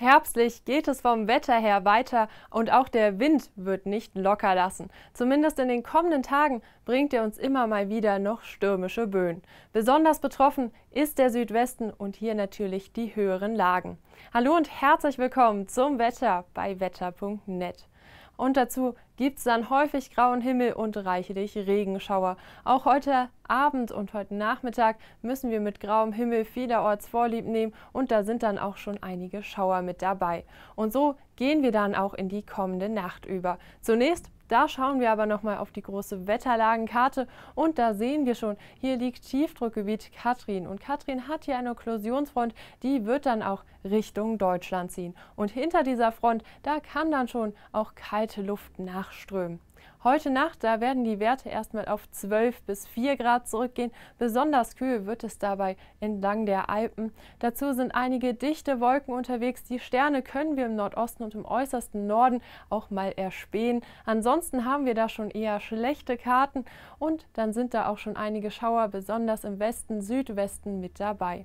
Herbstlich geht es vom Wetter her weiter und auch der Wind wird nicht locker lassen. Zumindest in den kommenden Tagen bringt er uns immer mal wieder noch stürmische Böen. Besonders betroffen ist der Südwesten und hier natürlich die höheren Lagen. Hallo und herzlich willkommen zum Wetter bei wetter.net. Und dazu gibt es dann häufig grauen Himmel und reichlich Regenschauer. Auch heute Abend und heute Nachmittag müssen wir mit grauem Himmel vielerorts Vorlieb nehmen und da sind dann auch schon einige Schauer mit dabei. Und so gehen wir dann auch in die kommende Nacht über. Zunächst da schauen wir aber nochmal auf die große Wetterlagenkarte und da sehen wir schon, hier liegt Tiefdruckgebiet Katrin und Katrin hat hier eine Okklusionsfront, die wird dann auch Richtung Deutschland ziehen. Und hinter dieser Front, da kann dann schon auch kalte Luft nachströmen. Heute Nacht, da werden die Werte erstmal auf 12 bis 4 Grad zurückgehen. Besonders kühl wird es dabei entlang der Alpen. Dazu sind einige dichte Wolken unterwegs. Die Sterne können wir im Nordosten und im äußersten Norden auch mal erspähen. Ansonsten haben wir da schon eher schlechte Karten und dann sind da auch schon einige Schauer, besonders im Westen, Südwesten mit dabei.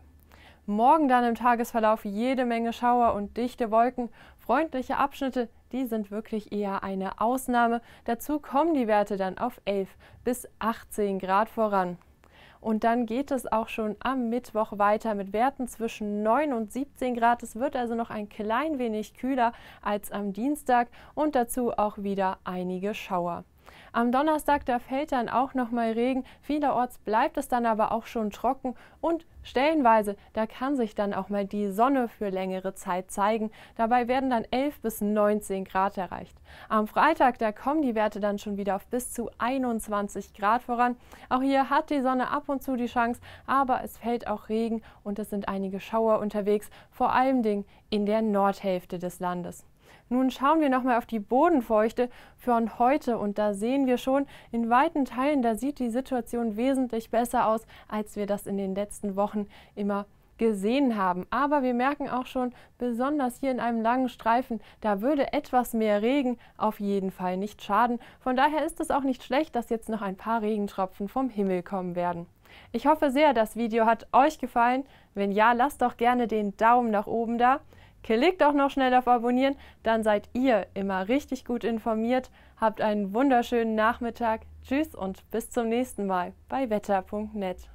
Morgen dann im Tagesverlauf jede Menge Schauer und dichte Wolken. Freundliche Abschnitte, die sind wirklich eher eine Ausnahme. Dazu kommen die Werte dann auf 11 bis 18 Grad voran. Und dann geht es auch schon am Mittwoch weiter mit Werten zwischen 9 und 17 Grad. Es wird also noch ein klein wenig kühler als am Dienstag und dazu auch wieder einige Schauer. Am Donnerstag, da fällt dann auch nochmal Regen. Vielerorts bleibt es dann aber auch schon trocken und stellenweise, da kann sich dann auch mal die Sonne für längere Zeit zeigen. Dabei werden dann 11 bis 19 Grad erreicht. Am Freitag, da kommen die Werte dann schon wieder auf bis zu 21 Grad voran. Auch hier hat die Sonne ab und zu die Chance, aber es fällt auch Regen und es sind einige Schauer unterwegs, vor allem in der Nordhälfte des Landes. Nun schauen wir nochmal auf die Bodenfeuchte von heute und da sehen wir schon, in weiten Teilen, da sieht die Situation wesentlich besser aus, als wir das in den letzten Wochen immer gesehen haben. Aber wir merken auch schon, besonders hier in einem langen Streifen, da würde etwas mehr Regen auf jeden Fall nicht schaden. Von daher ist es auch nicht schlecht, dass jetzt noch ein paar Regentropfen vom Himmel kommen werden. Ich hoffe sehr, das Video hat euch gefallen. Wenn ja, lasst doch gerne den Daumen nach oben da. Klickt auch noch schnell auf Abonnieren, dann seid ihr immer richtig gut informiert. Habt einen wunderschönen Nachmittag. Tschüss und bis zum nächsten Mal bei wetter.net.